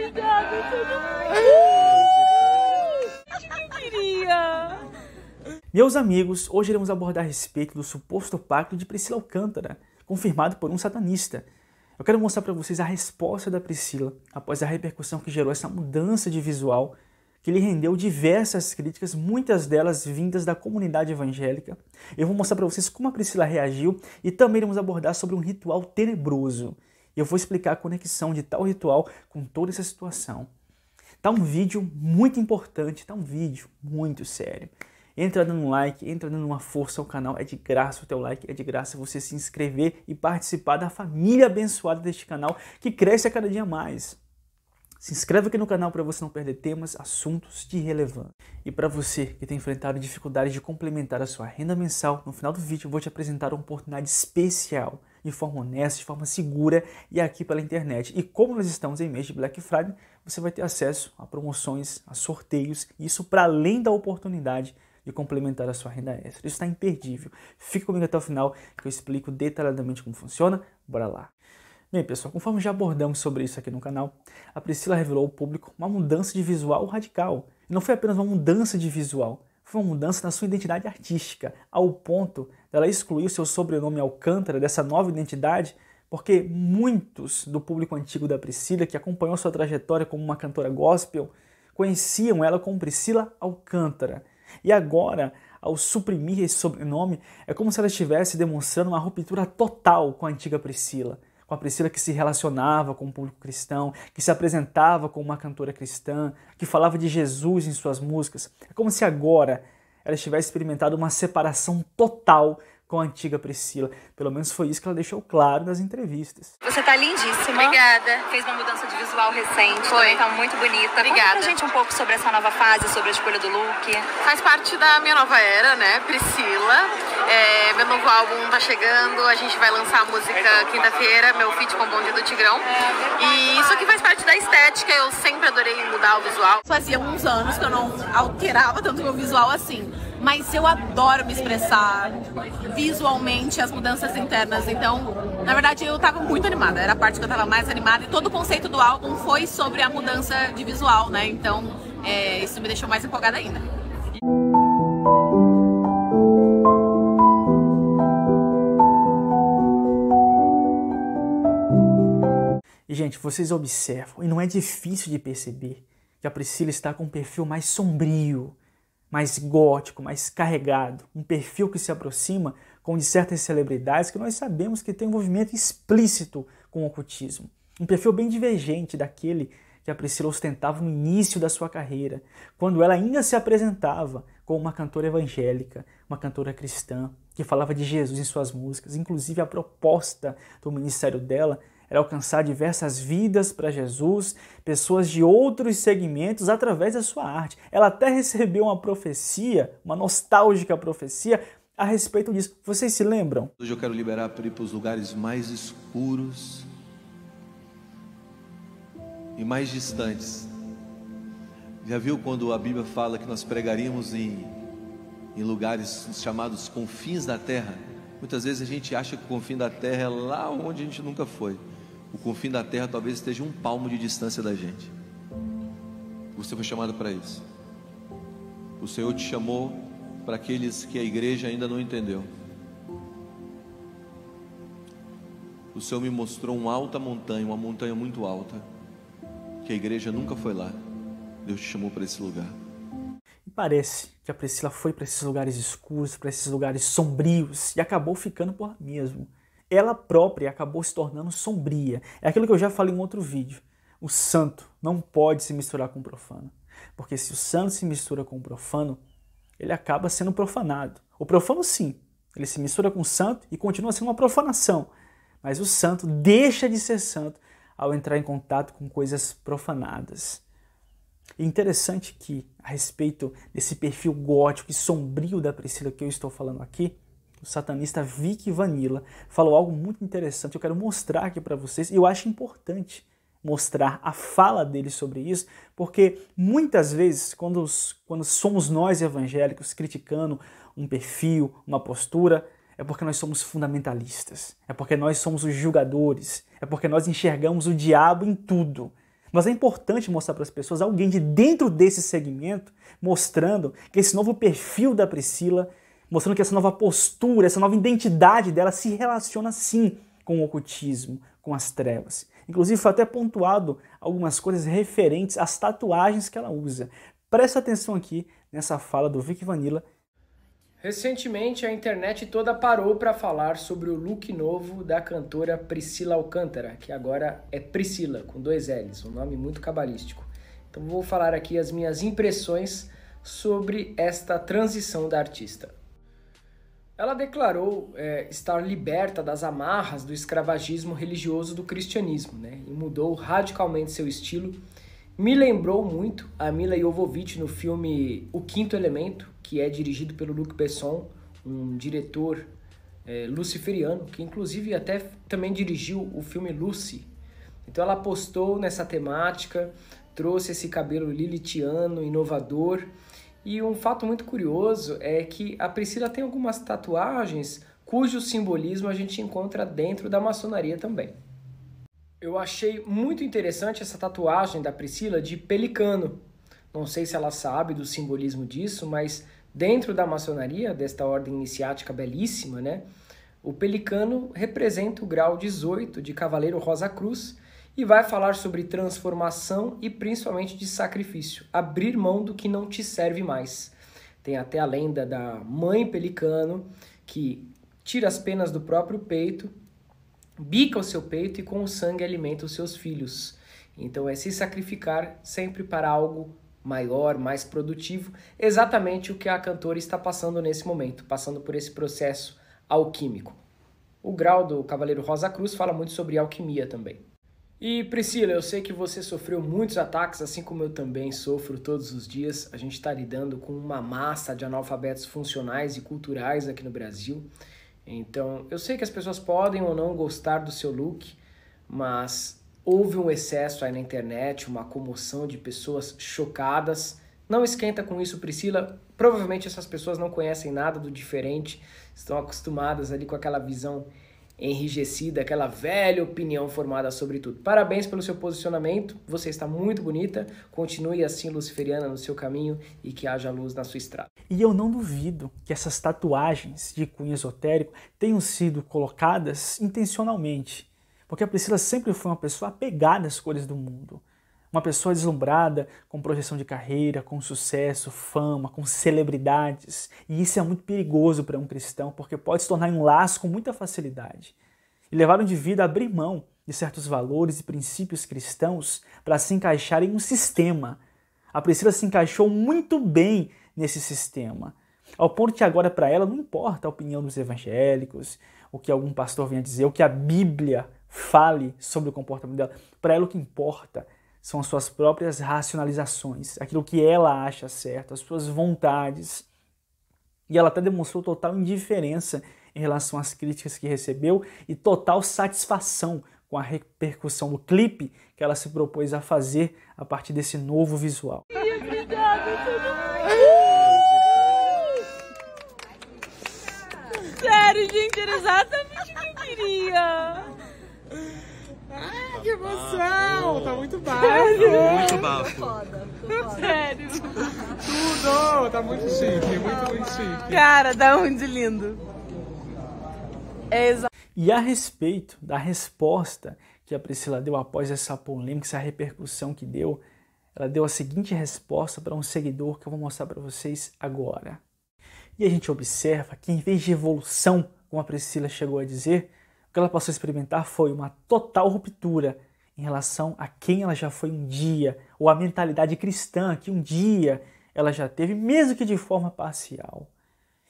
Obrigada, queria. Meus amigos, hoje iremos abordar a respeito do suposto pacto de Priscila Alcântara, confirmado por um satanista. Eu quero mostrar para vocês a resposta da Priscila após a repercussão que gerou essa mudança de visual que lhe rendeu diversas críticas, muitas delas vindas da comunidade evangélica. Eu vou mostrar para vocês como a Priscila reagiu e também iremos abordar sobre um ritual tenebroso e eu vou explicar a conexão de tal ritual com toda essa situação. Tá um vídeo muito importante, tá um vídeo muito sério. Entra dando um like, entra dando uma força ao canal, é de graça o teu like, é de graça você se inscrever e participar da família abençoada deste canal que cresce a cada dia mais. Se inscreve aqui no canal para você não perder temas, assuntos de relevância. E para você que tem enfrentado dificuldades de complementar a sua renda mensal, no final do vídeo eu vou te apresentar uma oportunidade especial de forma honesta, de forma segura e aqui pela internet. E como nós estamos em mês de Black Friday, você vai ter acesso a promoções, a sorteios, isso para além da oportunidade de complementar a sua renda extra. Isso está imperdível. Fique comigo até o final que eu explico detalhadamente como funciona. Bora lá! Bem, pessoal, conforme já abordamos sobre isso aqui no canal, a Priscila revelou ao público uma mudança de visual radical. Não foi apenas uma mudança de visual, foi uma mudança na sua identidade artística, ao ponto dela excluir seu sobrenome Alcântara dessa nova identidade, porque muitos do público antigo da Priscila, que acompanhou sua trajetória como uma cantora gospel, conheciam ela como Priscila Alcântara. E agora, ao suprimir esse sobrenome, é como se ela estivesse demonstrando uma ruptura total com a antiga Priscila com a Priscila que se relacionava com o público cristão, que se apresentava como uma cantora cristã, que falava de Jesus em suas músicas. É como se agora ela estivesse experimentado uma separação total com a antiga Priscila. Pelo menos foi isso que ela deixou claro nas entrevistas. Você tá lindíssima. Obrigada. Fez uma mudança de visual recente. Foi. Tá muito bonita. Obrigada. Conta pra gente um pouco sobre essa nova fase, sobre a escolha do look. Faz parte da minha nova era, né? Priscila é, meu novo álbum tá chegando, a gente vai lançar a música quinta-feira, meu feat com o Bonde do Tigrão. E isso aqui faz parte da estética, eu sempre adorei mudar o visual. Fazia uns anos que eu não alterava tanto meu visual assim. Mas eu adoro me expressar visualmente as mudanças internas. Então, na verdade, eu tava muito animada. Era a parte que eu tava mais animada. E todo o conceito do álbum foi sobre a mudança de visual, né? Então, é, isso me deixou mais empolgada ainda. E, gente, vocês observam, e não é difícil de perceber, que a Priscila está com um perfil mais sombrio, mais gótico, mais carregado. Um perfil que se aproxima com de certas celebridades que nós sabemos que tem um envolvimento explícito com o ocultismo. Um perfil bem divergente daquele que a Priscila ostentava no início da sua carreira, quando ela ainda se apresentava como uma cantora evangélica, uma cantora cristã, que falava de Jesus em suas músicas. Inclusive, a proposta do ministério dela era alcançar diversas vidas para Jesus, pessoas de outros segmentos através da sua arte. Ela até recebeu uma profecia, uma nostálgica profecia a respeito disso. Vocês se lembram? Hoje eu quero liberar para ir para os lugares mais escuros e mais distantes. Já viu quando a Bíblia fala que nós pregaríamos em, em lugares chamados confins da terra? Muitas vezes a gente acha que o confim da terra é lá onde a gente nunca foi o confim da terra talvez esteja um palmo de distância da gente. Você foi chamado para isso. O Senhor te chamou para aqueles que a igreja ainda não entendeu. O Senhor me mostrou uma alta montanha, uma montanha muito alta, que a igreja nunca foi lá. Deus te chamou para esse lugar. E parece que a Priscila foi para esses lugares escuros, para esses lugares sombrios e acabou ficando por lá mesmo ela própria acabou se tornando sombria. É aquilo que eu já falei em outro vídeo. O santo não pode se misturar com o profano. Porque se o santo se mistura com o profano, ele acaba sendo profanado. O profano, sim, ele se mistura com o santo e continua sendo uma profanação. Mas o santo deixa de ser santo ao entrar em contato com coisas profanadas. E interessante que, a respeito desse perfil gótico e sombrio da Priscila que eu estou falando aqui, o satanista Vic Vanilla, falou algo muito interessante. Eu quero mostrar aqui para vocês e eu acho importante mostrar a fala dele sobre isso, porque muitas vezes, quando, os, quando somos nós evangélicos criticando um perfil, uma postura, é porque nós somos fundamentalistas, é porque nós somos os julgadores, é porque nós enxergamos o diabo em tudo. Mas é importante mostrar para as pessoas alguém de dentro desse segmento mostrando que esse novo perfil da Priscila mostrando que essa nova postura, essa nova identidade dela se relaciona sim com o ocultismo, com as trevas. Inclusive foi até pontuado algumas coisas referentes às tatuagens que ela usa. Presta atenção aqui nessa fala do Vic Vanilla. Recentemente a internet toda parou para falar sobre o look novo da cantora Priscila Alcântara, que agora é Priscila com dois L's, um nome muito cabalístico. Então vou falar aqui as minhas impressões sobre esta transição da artista. Ela declarou é, estar liberta das amarras do escravagismo religioso do cristianismo né, e mudou radicalmente seu estilo. Me lembrou muito a Mila Jovovich no filme O Quinto Elemento, que é dirigido pelo Luc Besson, um diretor é, luciferiano, que inclusive até também dirigiu o filme Lucy. Então ela apostou nessa temática, trouxe esse cabelo lilitiano, inovador e um fato muito curioso é que a Priscila tem algumas tatuagens cujo simbolismo a gente encontra dentro da maçonaria também. Eu achei muito interessante essa tatuagem da Priscila de pelicano. Não sei se ela sabe do simbolismo disso, mas dentro da maçonaria, desta ordem iniciática belíssima, né? O pelicano representa o grau 18 de Cavaleiro Rosa Cruz, e vai falar sobre transformação e principalmente de sacrifício, abrir mão do que não te serve mais. Tem até a lenda da mãe pelicano que tira as penas do próprio peito, bica o seu peito e com o sangue alimenta os seus filhos. Então é se sacrificar sempre para algo maior, mais produtivo, exatamente o que a cantora está passando nesse momento, passando por esse processo alquímico. O grau do Cavaleiro Rosa Cruz fala muito sobre alquimia também. E Priscila, eu sei que você sofreu muitos ataques, assim como eu também sofro todos os dias. A gente está lidando com uma massa de analfabetos funcionais e culturais aqui no Brasil. Então, eu sei que as pessoas podem ou não gostar do seu look, mas houve um excesso aí na internet, uma comoção de pessoas chocadas. Não esquenta com isso, Priscila. Provavelmente essas pessoas não conhecem nada do diferente, estão acostumadas ali com aquela visão enrijecida, aquela velha opinião formada sobre tudo. Parabéns pelo seu posicionamento, você está muito bonita, continue assim, Luciferiana, no seu caminho e que haja luz na sua estrada. E eu não duvido que essas tatuagens de cunho esotérico tenham sido colocadas intencionalmente, porque a Priscila sempre foi uma pessoa apegada às cores do mundo. Uma pessoa deslumbrada com projeção de carreira, com sucesso, fama, com celebridades. E isso é muito perigoso para um cristão, porque pode se tornar um laço com muita facilidade. E levar um indivíduo a abrir mão de certos valores e princípios cristãos para se encaixar em um sistema. A Priscila se encaixou muito bem nesse sistema. Ao ponto que agora para ela não importa a opinião dos evangélicos, o que algum pastor venha dizer, o que a Bíblia fale sobre o comportamento dela. Para ela o que importa são as suas próprias racionalizações, aquilo que ela acha certo, as suas vontades. E ela até demonstrou total indiferença em relação às críticas que recebeu e total satisfação com a repercussão do clipe que ela se propôs a fazer a partir desse novo visual. Obrigada, Sério, gente, era exatamente o que eu queria que emoção! Tá muito baixo, tá Muito baixo. Sério! Tudo! Tá muito chique, muito, muito chique. Cara, dá um de lindo. É E a respeito da resposta que a Priscila deu após essa polêmica, essa repercussão que deu, ela deu a seguinte resposta para um seguidor que eu vou mostrar para vocês agora. E a gente observa que, em vez de evolução, como a Priscila chegou a dizer, o que ela passou a experimentar foi uma total ruptura em relação a quem ela já foi um dia, ou a mentalidade cristã que um dia ela já teve, mesmo que de forma parcial.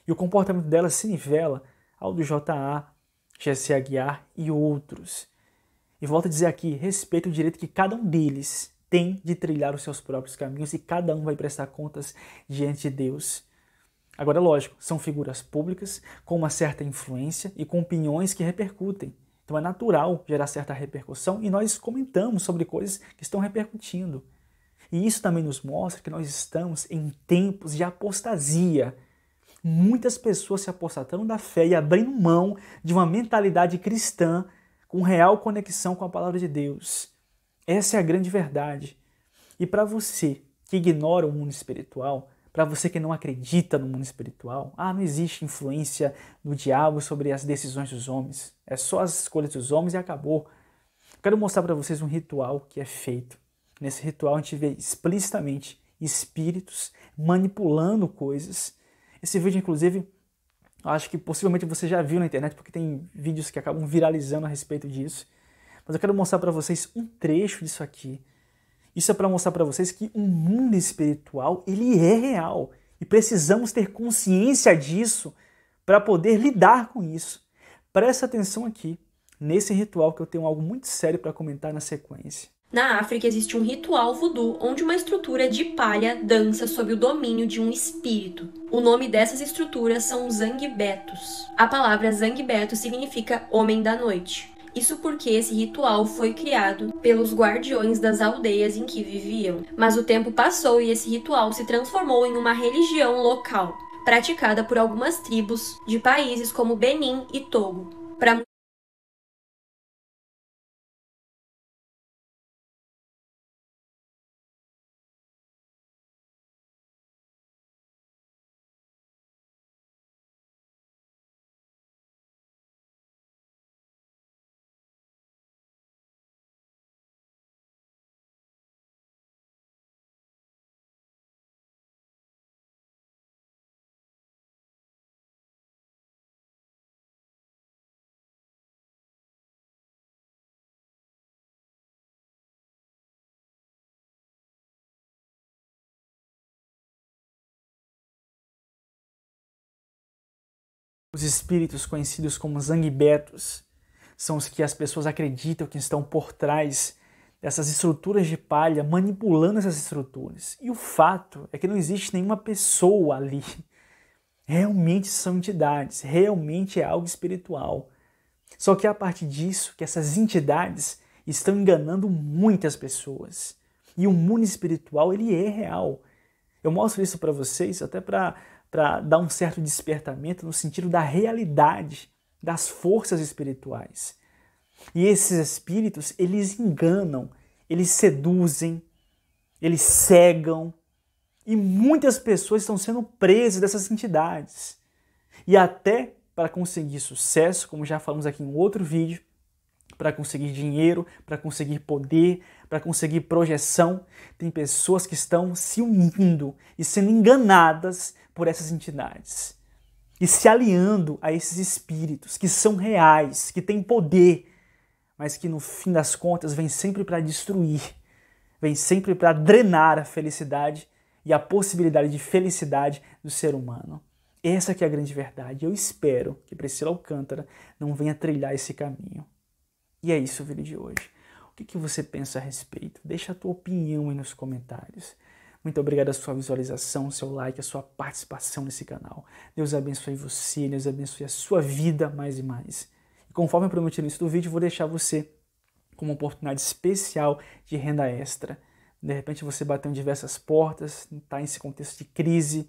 E o comportamento dela se nivela ao do JA, GC Aguiar e outros. E volto a dizer aqui, respeito o direito que cada um deles tem de trilhar os seus próprios caminhos e cada um vai prestar contas diante de Deus. Agora, é lógico, são figuras públicas com uma certa influência e com opiniões que repercutem. Então é natural gerar certa repercussão e nós comentamos sobre coisas que estão repercutindo. E isso também nos mostra que nós estamos em tempos de apostasia. Muitas pessoas se apostatando da fé e abrindo mão de uma mentalidade cristã com real conexão com a palavra de Deus. Essa é a grande verdade. E para você que ignora o mundo espiritual, para você que não acredita no mundo espiritual, ah, não existe influência do diabo sobre as decisões dos homens. É só as escolhas dos homens e acabou. Quero mostrar para vocês um ritual que é feito. Nesse ritual a gente vê explicitamente espíritos manipulando coisas. Esse vídeo, inclusive, acho que possivelmente você já viu na internet, porque tem vídeos que acabam viralizando a respeito disso. Mas eu quero mostrar para vocês um trecho disso aqui isso é para mostrar para vocês que o um mundo espiritual ele é real e precisamos ter consciência disso para poder lidar com isso. Presta atenção aqui nesse ritual que eu tenho algo muito sério para comentar na sequência. Na África existe um ritual voodoo onde uma estrutura de palha dança sob o domínio de um espírito. O nome dessas estruturas são zangbetos. A palavra zangbeto significa homem da noite. Isso porque esse ritual foi criado pelos guardiões das aldeias em que viviam. Mas o tempo passou e esse ritual se transformou em uma religião local, praticada por algumas tribos de países como Benin e Togo. Os espíritos conhecidos como zangbetos são os que as pessoas acreditam que estão por trás dessas estruturas de palha, manipulando essas estruturas. E o fato é que não existe nenhuma pessoa ali. Realmente são entidades, realmente é algo espiritual. Só que é a partir disso que essas entidades estão enganando muitas pessoas. E o mundo espiritual, ele é real. Eu mostro isso para vocês até para para dar um certo despertamento no sentido da realidade das forças espirituais. E esses espíritos, eles enganam, eles seduzem, eles cegam, e muitas pessoas estão sendo presas dessas entidades. E até para conseguir sucesso, como já falamos aqui em outro vídeo, para conseguir dinheiro, para conseguir poder, para conseguir projeção, tem pessoas que estão se unindo e sendo enganadas por essas entidades e se aliando a esses espíritos que são reais, que têm poder, mas que no fim das contas vêm sempre para destruir, vêm sempre para drenar a felicidade e a possibilidade de felicidade do ser humano. Essa que é a grande verdade. Eu espero que Priscila Alcântara não venha trilhar esse caminho. E é isso o vídeo de hoje. O que, que você pensa a respeito? Deixa a tua opinião aí nos comentários. Muito obrigado a sua visualização, seu like, a sua participação nesse canal. Deus abençoe você, Deus abençoe a sua vida mais e mais. E conforme prometi no início do vídeo, vou deixar você com uma oportunidade especial de renda extra. De repente você bateu em diversas portas, está nesse contexto de crise.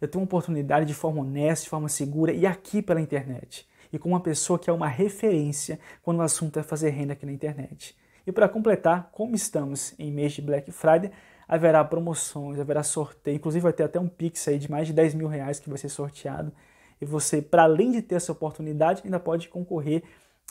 Eu tenho uma oportunidade de forma honesta, de forma segura e aqui pela internet. E com uma pessoa que é uma referência quando o assunto é fazer renda aqui na internet. E para completar, como estamos em mês de Black Friday, haverá promoções, haverá sorteio, inclusive vai ter até um Pix aí de mais de 10 mil reais que vai ser sorteado. E você, para além de ter essa oportunidade, ainda pode concorrer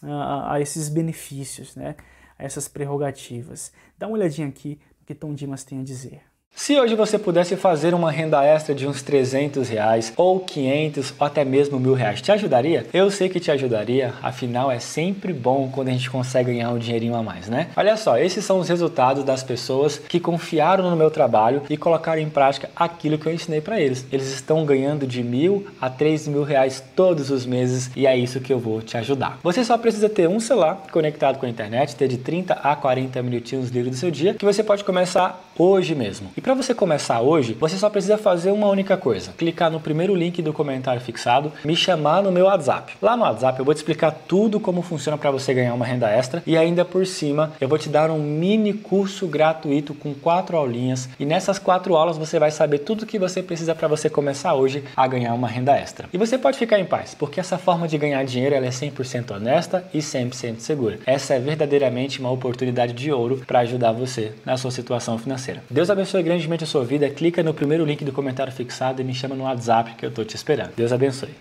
ah, a, a esses benefícios, né? a essas prerrogativas. Dá uma olhadinha aqui no que Tom Dimas tem a dizer. Se hoje você pudesse fazer uma renda extra de uns 300 reais, ou 500, ou até mesmo mil reais, te ajudaria? Eu sei que te ajudaria, afinal é sempre bom quando a gente consegue ganhar um dinheirinho a mais, né? Olha só, esses são os resultados das pessoas que confiaram no meu trabalho e colocaram em prática aquilo que eu ensinei para eles. Eles estão ganhando de mil a três mil reais todos os meses e é isso que eu vou te ajudar. Você só precisa ter um celular conectado com a internet, ter de 30 a 40 minutinhos livre do seu dia, que você pode começar hoje mesmo. E para você começar hoje, você só precisa fazer uma única coisa: clicar no primeiro link do comentário fixado, me chamar no meu WhatsApp. Lá no WhatsApp eu vou te explicar tudo como funciona para você ganhar uma renda extra e ainda por cima eu vou te dar um mini curso gratuito com quatro aulinhas e nessas quatro aulas você vai saber tudo que você precisa para você começar hoje a ganhar uma renda extra. E você pode ficar em paz, porque essa forma de ganhar dinheiro ela é 100% honesta e 100% segura. Essa é verdadeiramente uma oportunidade de ouro para ajudar você na sua situação financeira. Deus abençoe grandemente a sua vida, clica no primeiro link do comentário fixado e me chama no WhatsApp que eu estou te esperando. Deus abençoe.